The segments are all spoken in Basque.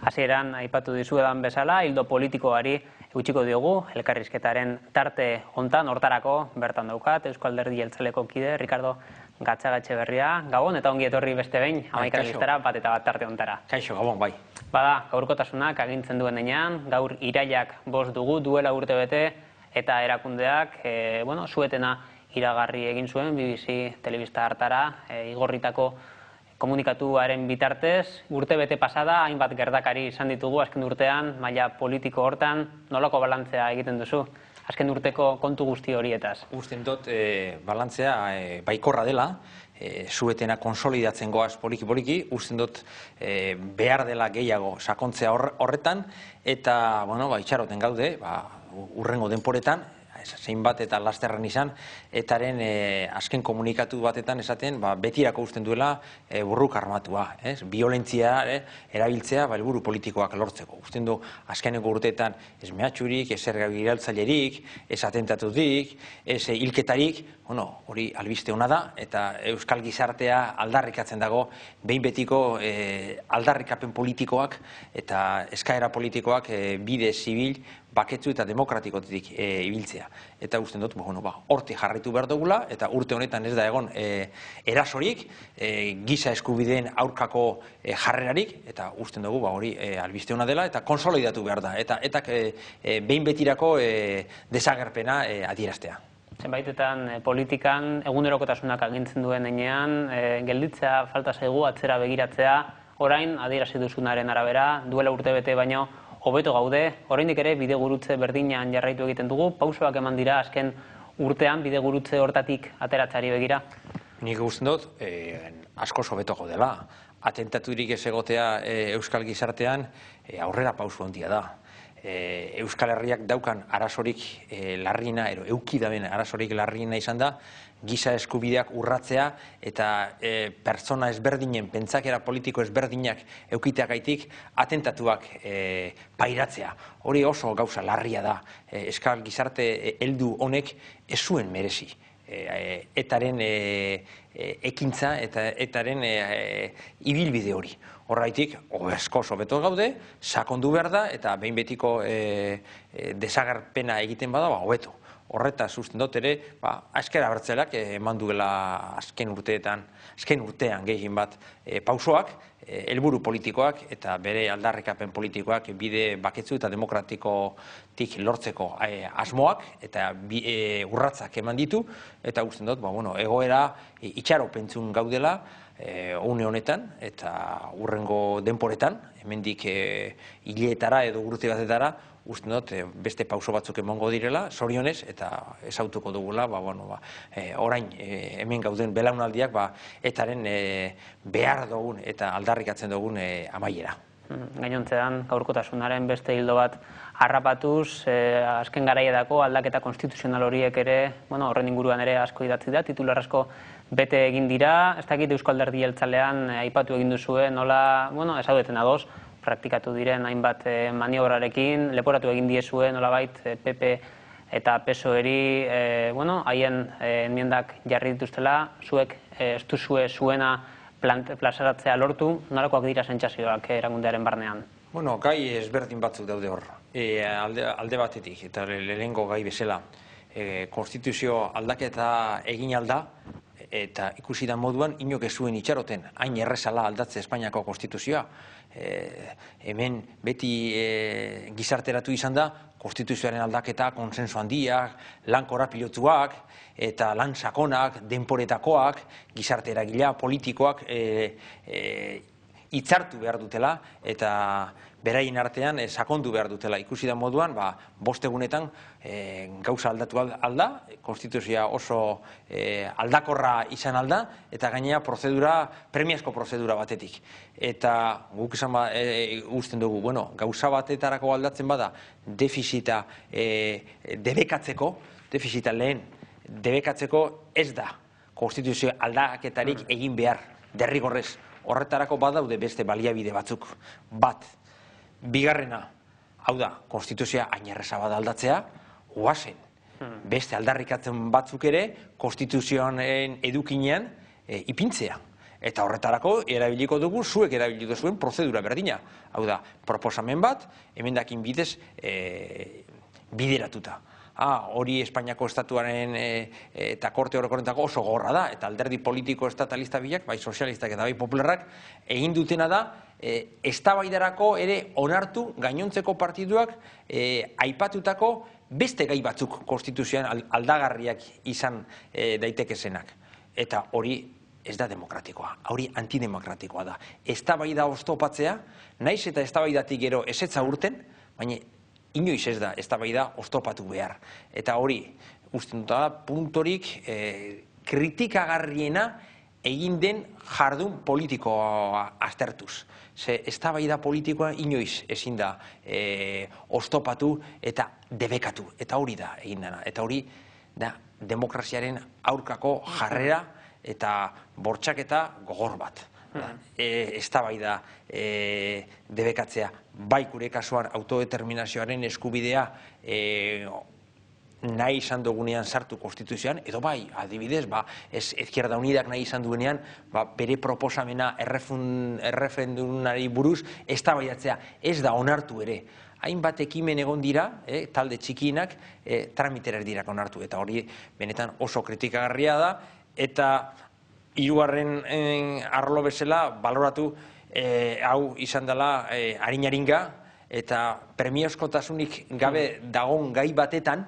Azieran, aipatu dizuedan bezala, hildo politikoari eutxiko diogu, elkarrizketaren tarte hontan hortarako bertan daukat, Euskal Derdi Jeltzaleko kide, Ricardo Gatzagatxe berria, gabon, eta ongi etorri beste behin, bai, amaikarriztara, bat eta bat tarte hontara. Kaixo, gabon, bai. Bada, gaurko tasunak agintzen duen enean, gaur irailak bos dugu, duela urte bete, eta erakundeak, e, bueno, zuetena iragarri egin zuen, BBC Telebista hartara, e, igorritako, komunikatuaren bitartez, urte bete pasada, hainbat gerdakari izan ditugu, azken urtean, maila politiko hortan, nolako balantzea egiten duzu, azken urteko kontu guzti horietaz. Guztien dut, eh, balantzea eh, baikorra dela, eh, zuetena konsolidatzen goaz poliki-poliki, guztien dut behar dela gehiago sakontzea horretan, eta, bueno, ba, itxaroten gaude, ba, urrengo denporetan, zein bat eta lasterren izan, etaren e, azken komunikatu batetan esaten ba, betirako usten duela e, burruk armatua. Ez? Biolentzia eh, erabiltzea ba, elburu politikoak lortzeko. Uzten du azkeneko urteetan ez mehatxurik, ez ergabiraltzailerik, ez atentatutik, ez e, ilketarik, bueno, hori albiste hona da, eta Euskal Gizartea aldarrikatzen dago behin betiko e, aldarrikapen politikoak eta eskaera politikoak e, bide zibil baketzu eta demokratikotik e, ibiltzea. Eta usten dut, ba, bueno, ba, orte jarri jarraitu eta urte honetan ez da egon e, erasorik, e, giza eskubideen aurkako e, jarrerarik, eta usten dugu, ba, hori e, albiste hona dela, eta konsolidatu behar da, eta etak e, e, behin betirako desagerpena e, adieraztea. Zenbaitetan politikan egunerokotasunak agintzen duen enean, e, gelditzea, falta zaigu, atzera begiratzea, orain adierazi duzunaren arabera, duela urte bete baino, hobeto gaude, oraindik ere bide gurutze berdinean jarraitu egiten dugu, pausoak eman dira azken urtean bide hortatik ateratzari begira? Nik guztien dut, eh, asko sobetoko dela. Atentaturik ez egotea eh, Euskal Gizartean eh, aurrera pausu handia da. Eh, euskal Herriak daukan arasorik eh, larriena, ero, eukidaben arazorik larriena izan da, Giza eskubideak urratzea eta eh, pertsona ezberdinen, pentsakera politiko ezberdinak eukitea atentatuak e, pairatzea. Hori oso gauza larria da, e, eh, eskal gizarte heldu e, honek ezuen merezi. E, etaren ekintza eta etaren e, e, ibilbide hori. Horraitik, obezko beto gaude, sakondu behar da, eta behin betiko e, desagarpena egiten bada, ba, hobeto horreta susten dut ere, ba, aizkera bertzelak eh, eman duela azken urteetan, azken urtean gehien bat eh, pausoak, eh, helburu politikoak eta bere aldarrekapen politikoak bide baketzu eta demokratiko tik lortzeko asmoak eta bi, e, urratzak eman ditu, eta guztien dut, ba, bueno, egoera e, itxaro gaudela, une honetan eta urrengo denporetan, hemendik hiletara edo urte batetara, uste dut eh, beste pauso batzuk emongo direla, sorionez, eta ezautuko dugula, ba, bueno, ba, eh, orain eh, hemen gauden belaunaldiak ba, etaren behar dugun eta aldarrikatzen dugun e, amaiera. Mm, gainontzean, gaurkotasunaren beste hildo bat harrapatuz, e, azken garaiedako aldaketa konstituzional horiek ere, bueno, horren inguruan ere asko idatzi da, titular asko bete egin dira, ez dakit Euskal Derdi aipatu egin duzue, nola, bueno, ez ados, praktikatu diren hainbat eh, maniobrarekin, leporatu egin diezue nolabait eh, PP eta PSOEri, eri, eh, bueno, haien enmiendak jarri dituztela, zuek estu duzue zuena plazaratzea lortu, nolakoak dira sentsazioak eragundearen barnean? Bueno, gai ezberdin batzuk daude hor, e, alde batetik, eta lehenengo gai bezala, e, konstituzio aldaketa egin alda, eta ikusi da moduan inok zuen itxaroten hain erresala aldatze Espainiako konstituzioa. E, hemen beti e, gizarteratu izan da konstituzioaren aldaketa, konsenso handiak, lan korapilotuak eta lan sakonak, denporetakoak, gizarteragila politikoak e, e, itzartu behar dutela eta beraien artean e, sakondu behar dutela. Ikusi da moduan, ba, bostegunetan e, eh, gauza aldatu alda, konstituzia oso eh, aldakorra izan alda, eta gainea prozedura, premiazko prozedura batetik. Eta guk izan ba, e, dugu, bueno, gauza batetarako aldatzen bada, defizita e, debekatzeko, defizita lehen, debekatzeko ez da konstituzio aldaketarik egin behar, derrigorrez, horretarako badaude beste baliabide batzuk. Bat, bigarrena, hau da, konstituzioa ainerreza bat aldatzea, oasen, hmm. beste aldarrikatzen batzuk ere, konstituzioan edukinean e, ipintzea. Eta horretarako, erabiliko dugu, zuek erabiliko zuen prozedura berdina. Hau da, proposamen bat, hemendakin bidez, e, bideratuta ah, hori Espainiako estatuaren eh, eh, eta korte horrekorentako oso gorra da, eta alderdi politiko estatalista bilak, bai sozialistak eta bai populerrak, egin dutena da, e, eh, estabaidarako ere onartu gainontzeko partiduak aipatutako beste gai batzuk konstituzioan aldagarriak izan e, daitekezenak. Eta hori ez da demokratikoa, hori antidemokratikoa da. Eztabaida oztopatzea, naiz eta eztabaidatik gero esetza urten, baina inoiz ez da, ez da bai da, oztopatu behar. Eta hori, uste nota da, puntorik eh, kritikagarriena egin den jardun politikoa aztertuz. Ze, ez da bai da politikoa inoiz ezin da eh, oztopatu eta debekatu. Eta hori da egin dena. Eta hori da demokraziaren aurkako jarrera eta bortxaketa gogor bat. Eh, eztabaida e, eh, de debekatzea bai gure kasuan autodeterminazioaren eskubidea eh, nahi izan dugunean sartu konstituzioan, edo bai, adibidez, ba, unidak nahi izan dugunean, ba, bere proposamena errefun, buruz, ez da baiatzea, ez da onartu ere. Hainbat ekimen egon dira, talde txikinak, tramiterer dira onartu, eta hori benetan oso kritikagarria da, eta irugarren eh, arlo bezala, baloratu eh, hau izan dela e, eh, harinaringa, eta premiozkotasunik gabe dagon gai batetan,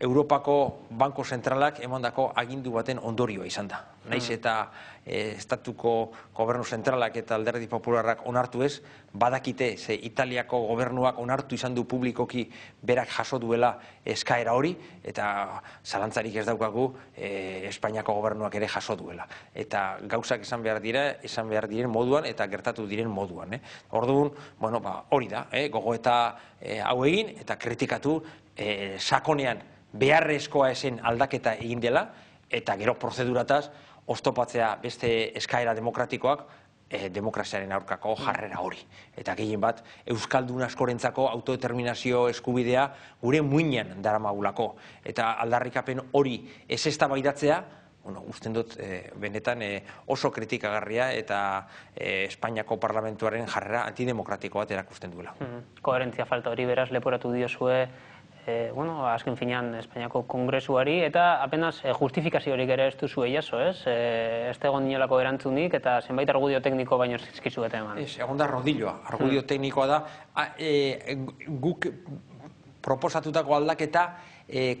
Europako Banko Zentralak emandako agindu baten ondorioa izan da naiz mm. eta eh, estatuko gobernu zentralak eta alderdi popularrak onartu ez, badakite ze italiako gobernuak onartu izan du publikoki berak jaso duela eskaera hori, eta zalantzarik ez daukagu eh, Espainiako gobernuak ere jaso duela. Eta gauzak esan behar dira, esan behar diren moduan eta gertatu diren moduan. Eh? bueno, ba, hori da, eh, gogo eta hau egin eta kritikatu sakonean beharrezkoa esen aldaketa egin dela, eta gero prozeduratas, oztopatzea beste eskaera demokratikoak, eh, demokraziaren aurkako jarrera hori. Eta gehien bat, Euskaldun askorentzako autodeterminazio eskubidea gure muinen daramagulako. Eta aldarrikapen hori ez ezta baidatzea, bueno, usten dut, eh, benetan eh, oso kritikagarria eta Espainiako parlamentuaren jarrera antidemokratikoa bat erakusten duela. Mm Koherentzia falta hori beraz leporatu diozue Eh, bueno, azken finean Espainiako kongresuari, eta apenas justifikazio eh, justifikaziorik ere ez duzu jaso, ez? E, ez egon nioelako erantzunik, eta zenbait argudio tekniko baino zizkizu eta eman. Ez, rodilloa, argudio hmm. teknikoa da, guk proposatutako aldaketa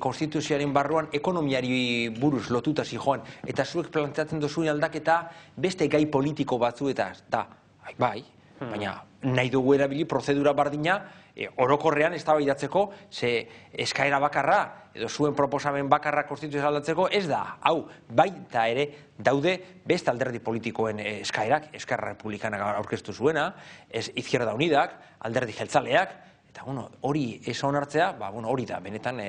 konstituzioaren barruan ekonomiari buruz lotuta joan eta zuek planteatzen duzuen aldaketa beste gai politiko batzuetaz, da, bai, baina hmm. nahi dugu erabili prozedura bardina eh, orokorrean ez tabaidatzeko eskaera bakarra edo zuen proposamen bakarra konstituzio aldatzeko ez da, hau, baita ere daude best alderdi politikoen eh, eskaerak, eskarra republikanak aurkeztu zuena, ez izkierda unidak, alderdi jeltzaleak, eta bueno, hori ez onartzea, ba, bueno, hori da, benetan e,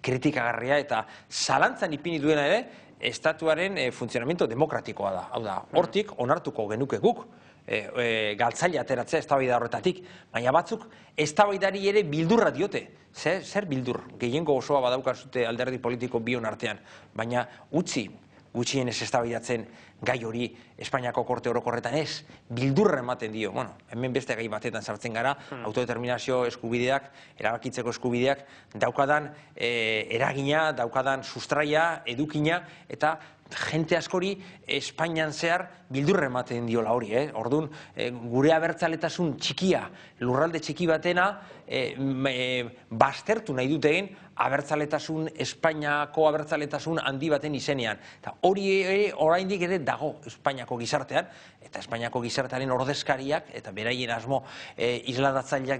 kritikagarria eta zalantzan ipini duena ere, estatuaren e, funtzionamento demokratikoa da. Hau da, hmm. hortik onartuko genuke guk, E, e, galtzaile ateratzea eztabaida horretatik, baina batzuk eztabaidari ere bildurra diote. Zer, zer bildur, gehiengo osoa badaukazute alderdi politiko bion artean, baina utzi gutxien ez eztabaidatzen gai hori Espainiako korte orokorretan ez, bildurra ematen dio, bueno, hemen beste gai batetan sartzen gara, hmm. autodeterminazio eskubideak, erabakitzeko eskubideak, daukadan e, eragina, daukadan sustraia, edukina, eta jente askori Espainian zehar bildurre ematen diola hori, eh? Orduan, eh, gure abertzaletasun txikia, lurralde txiki batena, eh, eh, bastertu nahi egin, abertzaletasun, Espainiako abertzaletasun handi baten izenean. Eta hori ere oraindik ere dago Espainiako gizartean, eta Espainiako gizartearen ordezkariak, eta beraien asmo e,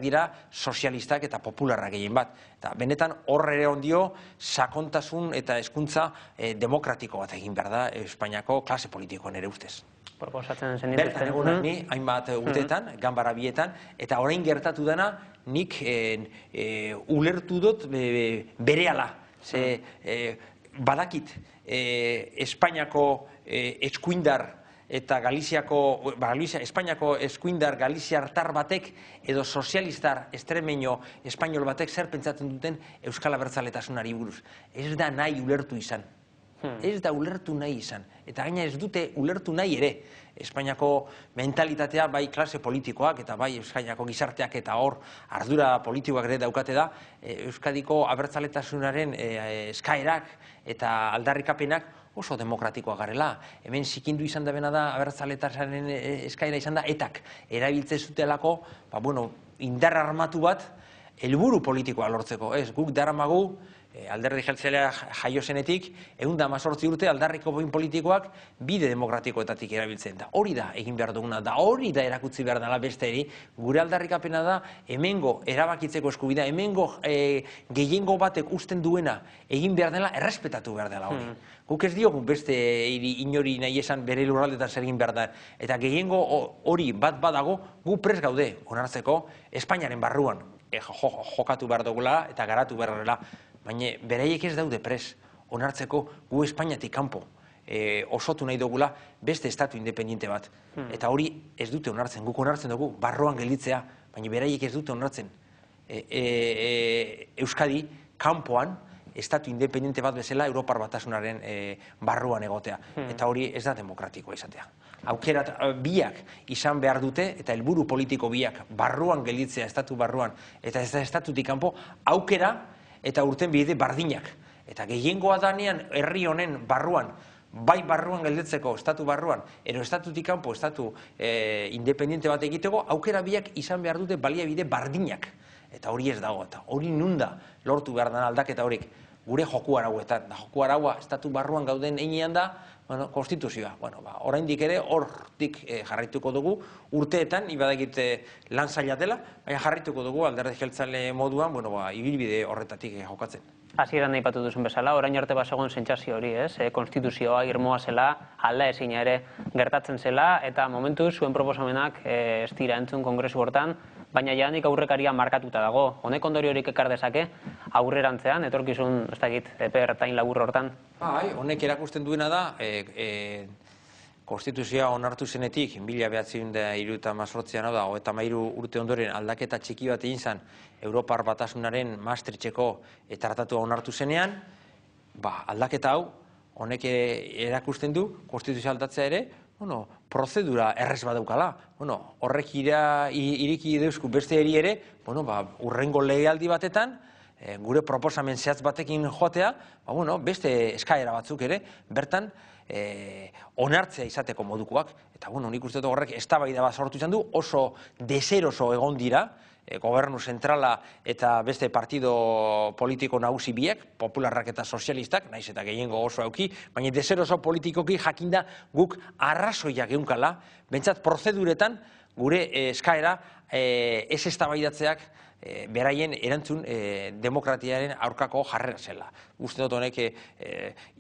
dira, sozialistak eta popularra gehien bat. Eta benetan horre ere ondio, sakontasun eta eskuntza e, demokratiko bat egin behar da Espainiako klase politikoan ere ustez. Proposatzen zen dituzten. Hmm. ni, hainbat hmm. urteetan, ganbara bietan, eta orain gertatu dana, nik eh, eh, ulertu dut bereala. Ze, hmm. eh, badakit, Espainiako eskuindar eta Galiziako, ba, Espainiako eskuindar Galiziar tar batek, edo sozialistar estremeño espainol batek zer pentsatzen duten Euskal Abertzaletasunari buruz. Ez da nahi ulertu izan. Hmm. ez da ulertu nahi izan, eta gaina ez dute ulertu nahi ere, Espainiako mentalitatea bai klase politikoak eta bai Espainiako gizarteak eta hor ardura politikoak ere daukate da, e, Euskadiko abertzaletasunaren e, eskaerak eta aldarrikapenak oso demokratikoa garela. Hemen zikindu izan da bena da, abertzaletasunaren e, eskaera izan da, etak erabiltze zutelako, ba bueno, indar armatu bat, helburu politikoa lortzeko, ez, guk daramagu, Eh, alderdi jeltzelea jaio zenetik, egun da mazortzi urte aldarriko boin politikoak bide demokratikoetatik erabiltzen. Da hori da egin behar duguna, da hori da erakutzi behar dela beste eri, gure aldarrik apena da, hemengo erabakitzeko eskubida, hemengo eh, gehiengo batek usten duena egin behar dela, errespetatu behar dela hori. Hmm. Guk ez diogun beste inori nahi esan bere lurraldetan zer egin behar da. Eta gehiengo hori bat badago gu prez gaude, onartzeko, Espainiaren barruan eh, jokatu behar dugula eta garatu behar dugula baina beraiek ez daude pres, onartzeko gu Espainiatik kanpo e, osotu nahi dugula beste estatu independiente bat. Hmm. Eta hori ez dute onartzen, guk onartzen dugu, barroan gelditzea, baina beraiek ez dute onartzen. E, e, Euskadi, kanpoan, estatu independente bat bezala Europar batasunaren e, barruan egotea. Hmm. Eta hori ez da demokratikoa izatea. Aukerat biak izan behar dute eta helburu politiko biak barruan gelditzea estatu barruan eta ez da estatutik kanpo aukera eta urten bide bardinak. Eta gehiengoa danean herri honen barruan, bai barruan geldetzeko, estatu barruan, ero estatutik kanpo, estatu e, independiente bat egiteko, aukera biak izan behar dute baliabide bardinak. Eta hori ez dago, eta hori nunda lortu behar dan aldaketa horik gure joku arauetan. Da, joku araua, estatu barruan gauden einean da, bueno, konstituzioa. Bueno, ba, orain ere, hortik eh, jarraituko dugu, urteetan, ibadakit eh, lan zaila dela, baina jarraituko dugu alderdi jeltzale moduan, bueno, ba, ibilbide horretatik eh, jokatzen. Hasi eran daipatu bezala, orain arte basagoen sentsazio hori, ez? konstituzioa irmoa zela, alda ezina ere gertatzen zela, eta momentu zuen proposamenak e, ez dira entzun kongresu hortan, baina jadanik aurrekaria markatuta dago. Honek ondoriorik ekar dezake, aurrerantzean, etorkizun, ez dakit, epe ertain hortan. Bai, honek erakusten duena da, e, e, konstituzioa onartu zenetik, mila behatzen da iruta mazortzean, da, eta mairu urte ondoren aldaketa txiki bat egin zan, Europar batasunaren maastritxeko etaratatua onartu zenean, ba, aldaketa hau, honek e, erakusten du, konstituzio aldatzea ere, bueno, prozedura errez badaukala. Bueno, horrek ira, iriki deusku beste eri ere, bueno, ba, urrengo lehialdi batetan, eh, gure proposamen zehatz batekin jotea, ba, bueno, beste eskaera batzuk ere, bertan, eh, onartzea izateko modukoak. Eta, bueno, nik uste dut horrek ez bat sortu izan du, oso deseroso egon dira, Eh, gobernu zentrala eta beste partido politiko nagusi biek, popularrak eta sozialistak, naiz eta gehiengo oso auki, baina dezer oso politikoki jakinda guk arrazoia geunkala, bentsat prozeduretan gure eh, eskaera eh, ez ez beraien erantzun demokratiaren aurkako jarrera zela. Uste dut honek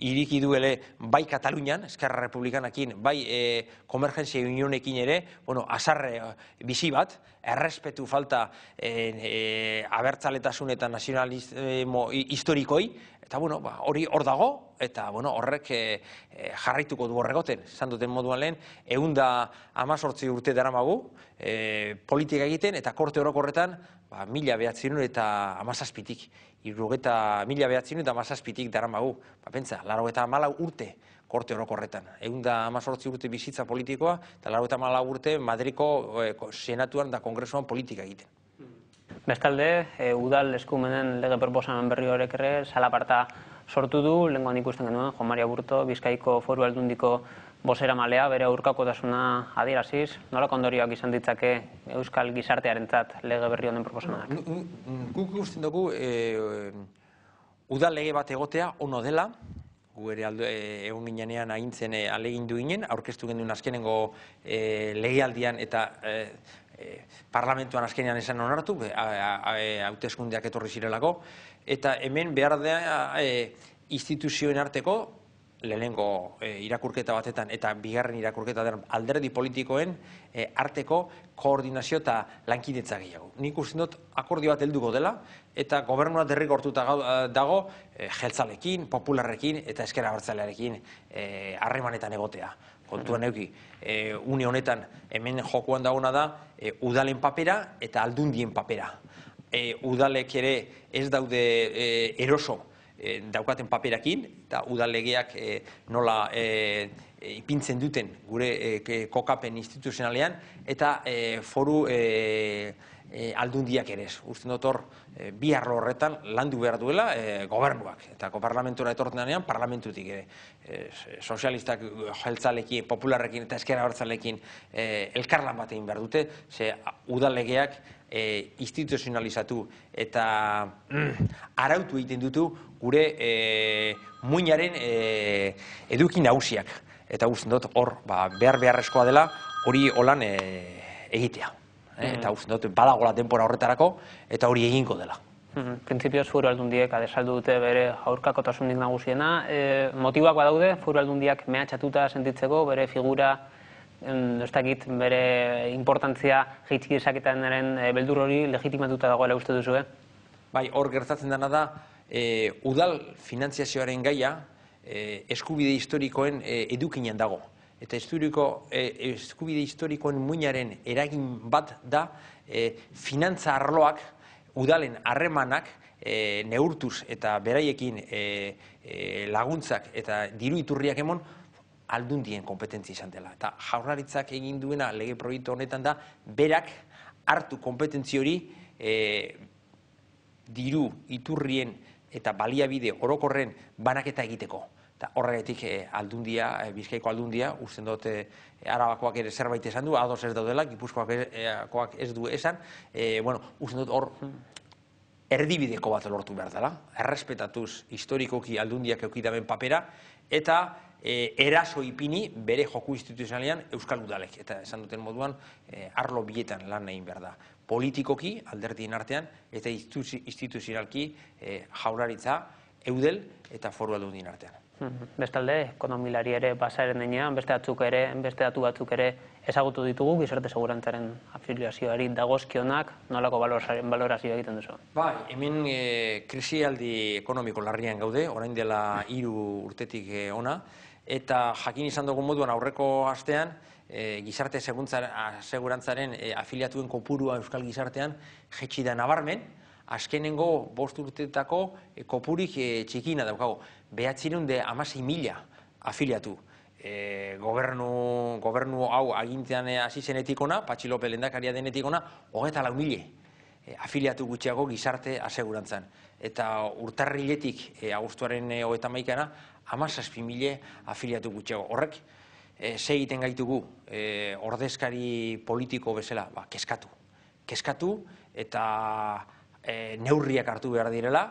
iriki duele bai Katalunian, Eskerra Republikanakin, bai e, Unionekin ere, bueno, azarre bizi bat, errespetu falta e, abertzaletasun eta nazionalismo historikoi, eta bueno, ba, hori hor dago, eta horrek e, e, jarraituko du horregoten, zan duten moduan lehen, egun da amazortzi urte dara magu, politika egiten, eta korte orokorretan horretan, ba, mila behatzinun eta amazazpitik, irrugeta mila behatzinun eta amazazpitik dara magu, bapentza, laro eta urte, korte orokorretan. Egun da amazortzi urte bizitza politikoa, eta laro eta urte Madriko eh, senatuan da kongresuan politika egiten. Bestalde, eh, udal eskumenen lege proposamen berri horrek ere, salaparta sortu du, lehenkoan ikusten genuen, Jo Maria Burto, Bizkaiko foru aldundiko bosera malea, bere aurkako dasuna adieraziz, nola kondorioak izan ditzake Euskal Gizartearen tzat lege berri honen proposamenak? Guk ikusten dugu, eh, udal lege bat egotea ono dela, gu ere eh, egon ginean agintzen eh, alegin duginen, aurkeztu duen azkenengo eh, legialdian eta parlamentuan azkenean esan onartu, e, hauteskundeak etorri zirelako, eta hemen behar da instituzioen arteko lehenengo e, irakurketa batetan eta bigarren irakurketa den alderdi politikoen eh, arteko koordinazio eta lankidetza gehiago. Nik uste dut akordio bat helduko dela eta gobernua derrik eh, dago e, jeltzalekin, popularrekin eta eskera abertzalearekin harremanetan egotea. Kontuan euki, e, une honetan hemen jokuan dauna da udalen papera eta aldundien papera. udalek ere ez daude eroso Eh, daukaten paperakin, eta udalegeak eh, nola eh, ipintzen duten gure kokapen instituzionalean, eta foru aldundiak ere ez. Usten dut bi arlo horretan landu behar duela gobernuak, eta parlamentura etortenean parlamentutik ere. Sozialistak jeltzalekin, popularrekin eta eskera hartzalekin elkarlan batean behar dute, ze udalegeak instituzionalizatu eta mm, arautu egiten dutu gure e, muinaren e, eduki nagusiak. Eta guztien dut hor ba, behar beharrezkoa dela hori holan e, egitea. E, eta guztien dut badagola denpora horretarako eta hori eginko dela. Mm -hmm. Prinzipioz furu aldundiek adesaldu dute bere aurkako tasunik nagusiena. E, motibak badaude furu aldundiak mehatxatuta sentitzeko bere figura ez dakit bere importantzia jeitzik izaketan beldur hori legitimatuta dagoela uste duzu, eh? Bai, hor gertatzen dena da, Eh, udal finantziazioaren gaia eh, eskubide historikoen eh, edukinen dago. Eta eskubide historikoen muinaren eragin bat da finantza arloak udalen harremanak neurtuz eta beraiekin laguntzak eta diru iturriak emon aldundien dien kompetentzia izan dela. Eta jaurlaritzak egin duena lege proiektu honetan da berak hartu kompetentzi hori diru iturrien eta baliabide orokorren banaketa egiteko. Eta horregatik eh, aldundia, eh, bizkaiko aldundia, usten dute eh, arabakoak ere zerbait esan du, ados ez daudela, gipuzkoak ez du esan, e, bueno, usten dute hor erdibideko bat lortu behar dela, errespetatuz historikoki aldundiak eukidamen papera, eta e, eraso ipini bere joku instituzionalean Euskal Udalek. Eta esan duten moduan, arlo bietan lan egin behar da politikoki alderdien artean eta instituzionalki eh, jaularitza eudel eta foru aldundien artean. Mhm. Bestalde, ekonomilari ere basaren denean, beste atzuk ere, beste datu batzuk ere ezagutu ditugu, gizarte segurantzaren afiliazioari dagozkionak, nolako balorazio egiten duzu? Bai, hemen e, krisialdi ekonomiko larrian gaude, orain dela hiru urtetik eh, ona, eta jakin izan dugu moduan aurreko astean, Eh, gizarte segurantzaren eh, afiliatuen kopurua Euskal Gizartean jetxi da nabarmen, askenengo bost urtetako eh, kopurik txikina daukago. Behatzinun de amasei mila afiliatu gobernu hau agintean hasi zenetikona, patxilope lendakaria denetikona, hogeita lau afiliatu gutxiago gizarte asegurantzan. Eta urtarriletik agustuaren hogeita maikana, amazazpi mila afiliatu gutxiago. horrek, Eh, egiten gaitugu eh, ordezkari politiko bezala, ba, keskatu. Keskatu eta eh, neurriak hartu behar direla,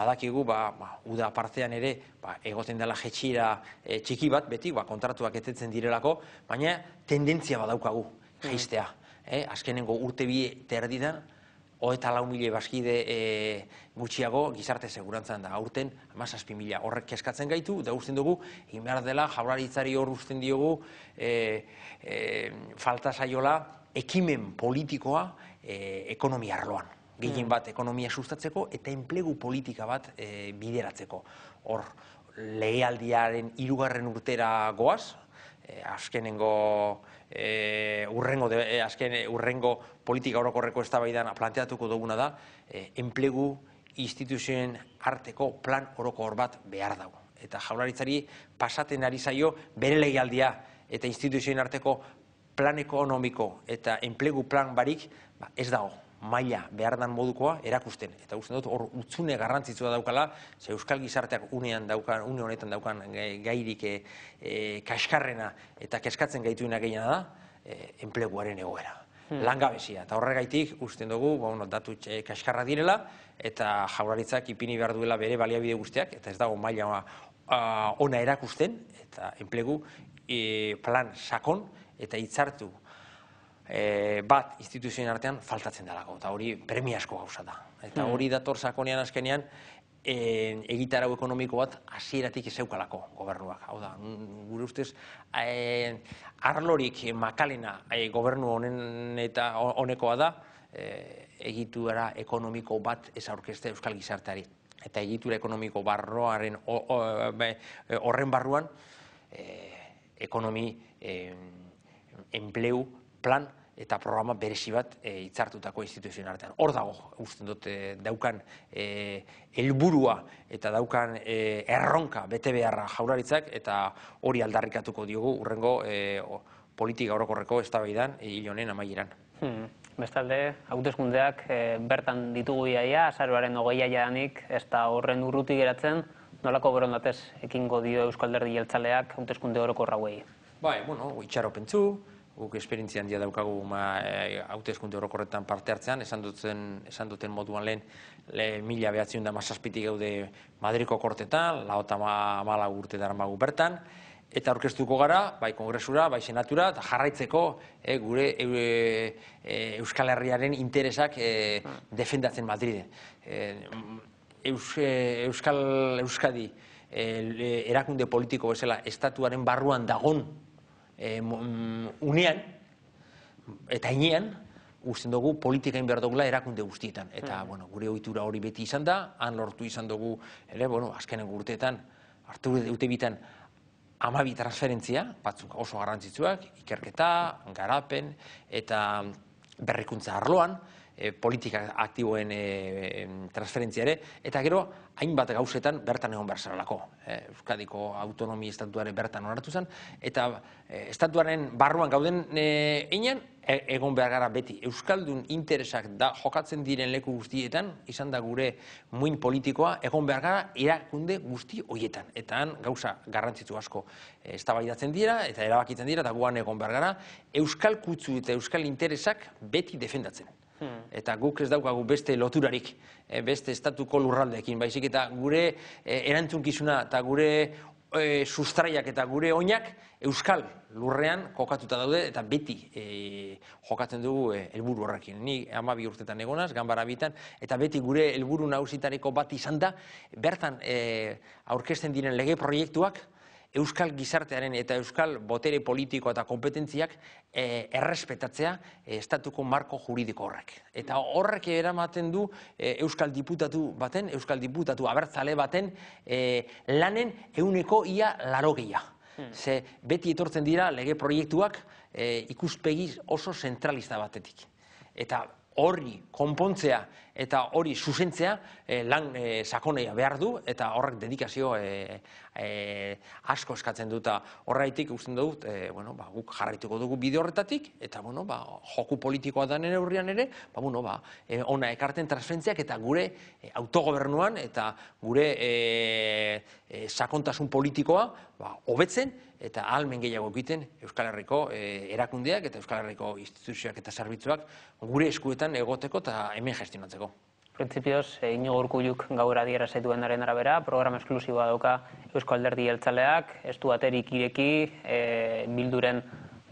badakigu, ba, ba, uda partean ere, ba, egoten dela jetxira txiki bat, beti, ba, kontratuak etetzen direlako, baina tendentzia badaukagu, mm. jaistea. Azkenengo urte bi terdidan, hogeta lau mila baskide e, gutxiago gizarte segurantzan da aurten amazazpi mila horrek keskatzen gaitu da guztien dugu inbehar dela jaularitzari hor guztien diogu e, e, falta zaiola ekimen politikoa e, ekonomia arloan gehien hmm. bat ekonomia sustatzeko eta enplegu politika bat e, bideratzeko. Hor, lehialdiaren irugarren urtera goaz, eh, azkenengo eh, urrengo, de, eh, eh, urrengo politika orokorreko eztabaidan planteatuko duguna da, eh, enplegu instituzioen arteko plan hor bat behar dago. Eta jaularitzari pasaten ari zaio bere legialdia eta instituzioen arteko plan ekonomiko eta enplegu plan barik ba, ez dago maila behar dan modukoa erakusten. Eta guztien dut, hor utzune garrantzitsua daukala, ze Euskal Gizarteak unean daukan, une honetan daukan gairik eh, eh, kaskarrena eta keskatzen gaituena gehiena da, eh, enpleguaren egoera. Hmm. Langabezia. Eta horregaitik, guztien dugu, ba, datu kaskarra direla, eta jauraritzak ipini behar duela bere baliabide guztiak, eta ez dago maila ah, ona erakusten, eta enplegu plan sakon, eta hitzartu. Eh, bat instituzioen artean faltatzen dalako, eta hori premia asko gauza da. Eta hmm. hori dator sakonean azkenean eh, egitarau ekonomiko bat hasieratik ezeukalako gobernuak. Hau da, gure ustez, eh, arlorik makalena gobernu honen eta honekoa da, egitura ekonomiko bat ez aurkeste Euskal Gizarteari. Eta egitura ekonomiko barroaren horren barruan, ekonomi enpleu plan, eta programa beresi bat e, eh, itzartutako instituzioen artean. Hor dago, usten dute eh, daukan e, eta daukan erronka bete beharra jaurlaritzak eta hori aldarrikatuko diogu urrengo politika orokorreko eztabaidan hil e, honen amaieran. Hmm. Bestalde, hauteskundeak e, bertan ditugu iaia, azaroaren ogeia jadanik, ez da horren urruti geratzen, nolako borondatez ekingo dio Euskalderdi jeltzaleak hauteskunde orokorra rauei? Bai, bueno, itxaropentzu, guk esperientzia handia daukagu ma, e, eh, hautezkunde parte hartzean, esan duten, esan duten moduan lehen le, mila behatziun da masaspiti gaude Madriko kortetan, laota ma, urte bertan, eta orkestuko gara, bai kongresura, bai senatura, eta jarraitzeko eh, gure e, Euskal Herriaren interesak defendatzen Madriden eus, Euskal Euskadi erakunde politiko bezala estatuaren barruan dagon eh, mm, unean eta inean usten dugu politikain behar dugula erakunde guztietan. Eta, mm. bueno, gure ohitura hori beti izan da, han lortu izan dugu, ere, bueno, azkenen urteetan, hartu dute bitan, amabi transferentzia, batzuk oso garrantzitsuak, ikerketa, garapen, eta berrikuntza arloan, Eh, politika aktiboen e, transferentzia ere, eta gero, hainbat gauzetan bertan egon behar E, Euskadiko autonomi estatuare bertan onartu zen, eta e, estatuaren barruan gauden e, egon behar gara beti. Euskaldun interesak da jokatzen diren leku guztietan, izan da gure muin politikoa, egon behar gara irakunde guzti hoietan. Eta han, gauza garrantzitsu asko eztabaidatzen dira, eta erabakitzen dira, eta guan egon behar gara, Euskal kutsu eta Euskal interesak beti defendatzen. Hmm. Eta guk ez daukagu beste loturarik, eh, beste estatuko lurraldeekin, baizik eta gure eh, erantzunkizuna eta gure eh, sustraiak eta gure oinak euskal lurrean kokatuta daude eta beti jokatzen dugu helburu horrekin. Ni ama bi urtetan egonaz, ganbara bitan eta beti gure helburu nagusitariko bat izan da bertan aurkezten diren lege proiektuak euskal gizartearen eta euskal botere politiko eta kompetentziak e, eh, errespetatzea eh, estatuko marko juridiko horrek. Eta horrek eramaten du eh, euskal diputatu baten, euskal diputatu abertzale baten e, lanen euneko ia larogeia. Hmm. Ze beti etortzen dira lege proiektuak e, ikuspegiz oso zentralista batetik. Eta Horri konpontzea eta hori zuzentzea e, lan e, sakoneia behar du eta horrek dedikazio e, e, asko eskatzen duta horraitik usten dut e, bueno, ba, guk jarraituko dugu bide horretatik eta bueno, ba, joku politikoa da nire ere ba, bueno, ba, ona ekarten transferentziak eta gure autogobernuan eta gure e, sakontasun politikoa ba, hobetzen eta almen gehiago egiten Euskal Herriko eh, erakundeak eta Euskal Herriko instituzioak eta zerbitzuak gure eskuetan egoteko eta hemen gestionatzeko. Printzipioz e, eh, Inigo Urkuluk gaur adiera zituenaren arabera, programa eksklusiboa dauka Eusko Alderdi Jeltzaleak, estu aterik ireki, e, bilduren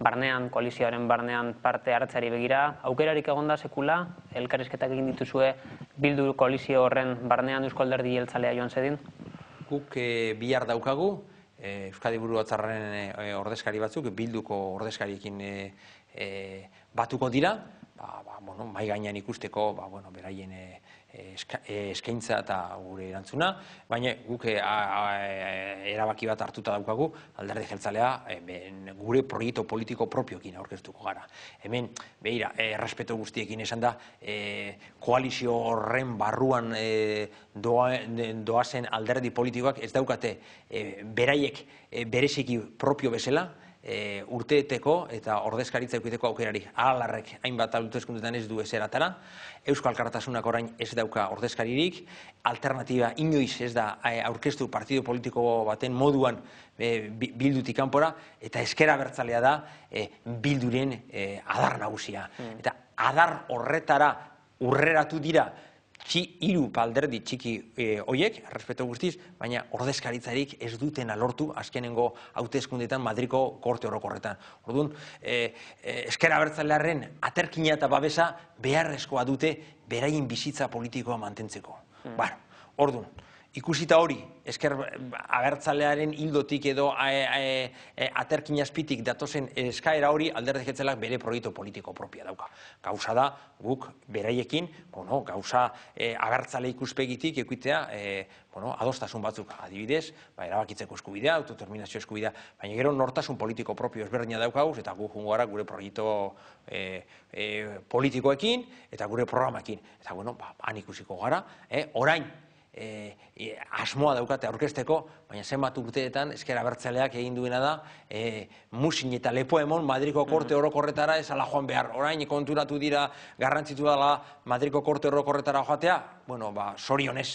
barnean, koalizioaren barnean parte hartzari begira, aukerarik egonda sekula, elkarrizketak egin dituzue bildu koalizio horren barnean Eusko Alderdi Jeltzalea joan zedin. Guk e, bihar daukagu, Eh, Euskadi buru batzarraren eh, eh, ordezkari batzuk, bilduko ordezkariekin batuko dira, ba, ba mai ikusteko, ba, beraien E, eskaintza eta gure erantzuna, baina guk e, e, erabaki bat hartuta daukagu, alderdi jeltzalea gure proieto politiko propiokin aurkeztuko gara. Hemen, behira, errespeto guztiekin esan da, koalizio horren barruan doazen alderdi politikoak ez daukate beraiek bereziki propio bezala, e, urteeteko eta ordezkaritza eukiteko aukerari. Alarrek, hainbat alutezkundetan ez du eseratara, Eusko Alkartasunak orain ez dauka ordezkaririk, alternativa inoiz ez da e, aurkeztu partido politiko baten moduan e, bildutik kanpora eta eskera bertzalea da e, bilduren e, adar nagusia. Hmm. Eta adar horretara urreratu dira Hi hiru palderdi txiki e, hoiek, e, respeto guztiz, baina ordezkaritzarik ez duten alortu azkenengo hauteskundetan Madriko korte orokorretan. Orduan, e, e, esker abertzalearen aterkina eta babesa beharrezkoa dute beraien bizitza politikoa mantentzeko. Mm. orduan, ikusita hori, esker agertzalearen hildotik edo e, e, aterkin azpitik datozen eskaera hori alderdik jetzelak bere proiektu politiko propia dauka. Gauza da, guk beraiekin, bueno, gauza e, agertzale ikuspegitik ekuitea, e, bueno, adostasun batzuk adibidez, ba, erabakitzeko eskubidea, autoterminazio eskubidea, baina gero nortasun politiko propio ezberdina daukaguz, eta guk jungo gure proiektu politikoekin, eta gure programakin. Eta, bueno, ba, han ikusiko gara, e, orain, E, e, asmoa daukate aurkesteko, baina zenbat urteetan eskera bertzaleak egin duena da e, musin eta lepo emon Madriko korte mhm. orokorretara ez ala joan behar. Orain konturatu dira garrantzitu dela Madriko korte orokorretara joatea, bueno, ba, sorionez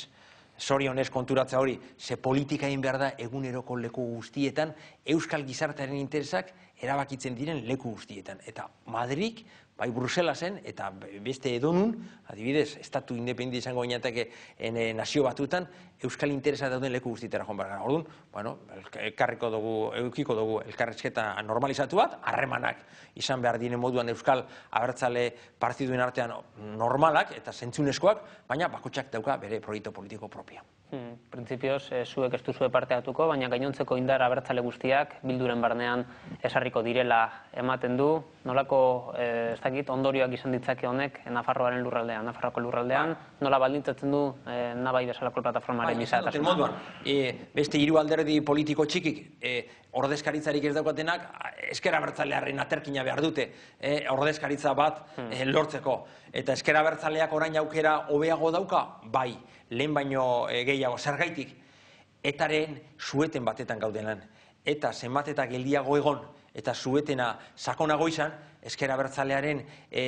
sorionez konturatza hori, ze politika egin behar da eguneroko leku guztietan, Euskal Gizartaren interesak erabakitzen diren leku guztietan. Eta Madrik, bai Brusela zen eta beste edonun adibidez estatu independente izango inateke en nasio batutan euskal interesa dauden leku guztitera joan bergara. Orduan, bueno, elkarriko dugu, eukiko dugu, elkarrezketa normalizatu bat, harremanak izan behar dine moduan euskal abertzale partiduen artean normalak eta zentzuneskoak, baina bakotxak dauka bere proieto politiko propia. Hmm, Prinzipioz, eh, zuek estu zuek parte hartuko, baina gainontzeko indar abertzale guztiak bilduren barnean esarriko direla ematen du. Nolako, eh, ez dakit, ondorioak izan ditzake honek, Nafarroaren lurraldean, Nafarroko lurraldean, ba. nola baldintzatzen du eh, nabai desalako plataforma. Bai, e, beste hiru alderdi politiko txikik e, ordezkaritzarik ez daukatenak eskera bertzalearen aterkina behar dute e, ordezkaritza bat hmm. e, lortzeko. Eta eskera orain aukera hobeago dauka, bai, lehen baino e, gehiago, zergaitik, etaren sueten batetan gauden lan, Eta zenbat eta geldiago egon, eta zuetena sakonago izan, eskera bertzalearen e,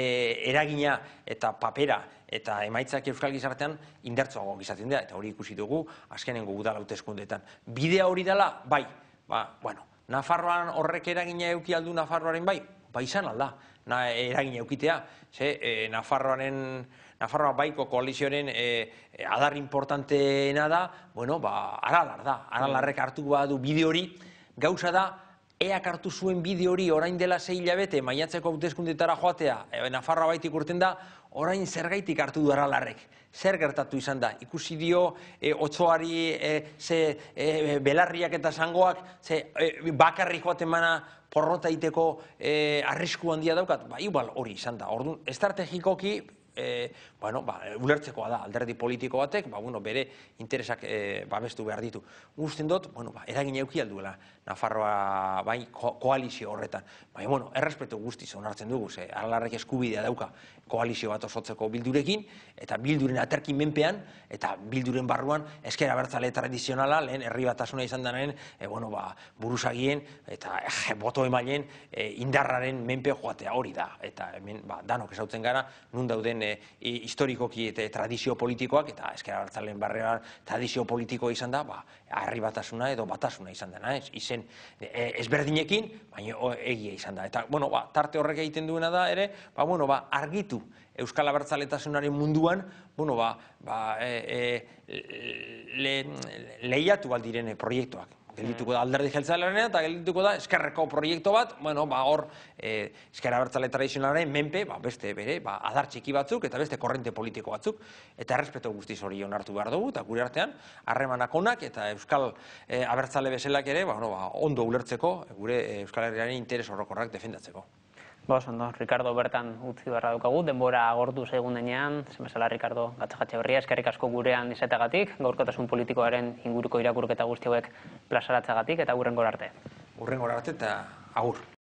eh, eragina eta papera eta emaitzak euskal gizartean indertzuago gizaten dira, eta hori ikusi dugu azkenengo udala uteskundetan. Bidea hori dela, bai, ba, bueno, Nafarroan horrek eragina euki aldu Nafarroaren bai, ba izan alda, na, eragina eukitea, ze, eh, Nafarroaren Nafarroa baiko koalizioaren e, adar importanteena da, bueno, ba, aralar da, aralarrek hartu badu bide hori, gauza da, Ea kartu zuen bide hori orain dela zei hilabete, maiatzeko hautezkundetara joatea, ena farra baitik urten da, orain zergaitik hartu duara Zer gertatu izan da, ikusi dio e, otzoari e, e, belarriak eta zangoak, bakarri joaten mana, porrota iteko arrisku handia daukat, ba, hori izan da. Orduan, Estrategikoki bueno, ba, eh, ulertzekoa da, alderdi politiko batek, ba, bueno, bere interesak e, babestu behar ditu. Guztien dut, bueno, ba, eragin euki alduela, Nafarroa bai, ko koalizio horretan. Baina, bueno, errespetu guztiz onartzen dugu, ze alarrek eskubidea dauka koalizio bat osotzeko bildurekin, eta bilduren aterkin menpean, eta bilduren barruan, eskera bertzale tradizionala, lehen herri bat asuna izan denaren, eh, bueno, ba, buruzagien, eta boto emailen indarraren menpe joatea hori da. Eta, hemen, ba, danok esautzen gara, nun dauden e, historikoki eta tradizio politikoak, eta ezkera hartzalen barrera tradizio politikoa izan da, ba, harri batasuna edo batasuna izan dena, ez, izen e, ezberdinekin, baina egia izan da. Eta, bueno, ba, tarte horrek egiten duena da, ere, ba, bueno, ba, argitu Euskal Abertzaletasunaren munduan, bueno, ba, ba, e, e, le, lehiatu aldirene proiektuak, gelituko da alderdi jeltzalearen eta geldituko da eskerreko proiektu bat, bueno, ba, hor, eh eskerra bertzale tradizionalaren menpe, ba, beste bere, ba, adar txiki batzuk eta beste korrente politiko batzuk, eta errespeto guztiz hori onartu behar dugu, eta gure artean, harremanak onak eta euskal eh, abertzale bezalak ere, ba, bueno, ba, ondo ulertzeko, gure eh, euskal herriaren interes orokorrak defendatzeko. Ba, no? Ricardo bertan utzi barra daukagu, denbora agortu zegun denean, zemezala Ricardo Gatzagatxe Berria, eskerrik asko gurean izetagatik, gaurkotasun politikoaren inguruko irakurketa guzti hauek eta hurren arte. Hurren arte eta agur.